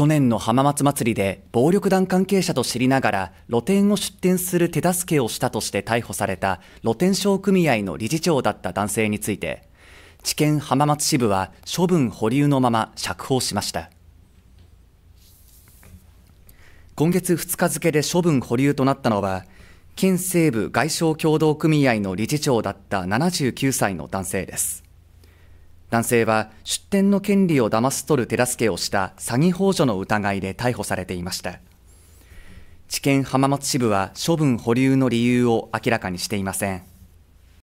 去年の浜松祭りで暴力団関係者と知りながら露店を出店する手助けをしたとして逮捕された露店商組合の理事長だった男性について地検浜松支部は処分保留のまま釈放しました今月2日付で処分保留となったのは県西部外商協同組合の理事長だった79歳の男性です男性は出店の権利を騙す取る手助けをした詐欺幇助の疑いで逮捕されていました地検浜松支部は処分保留の理由を明らかにしていません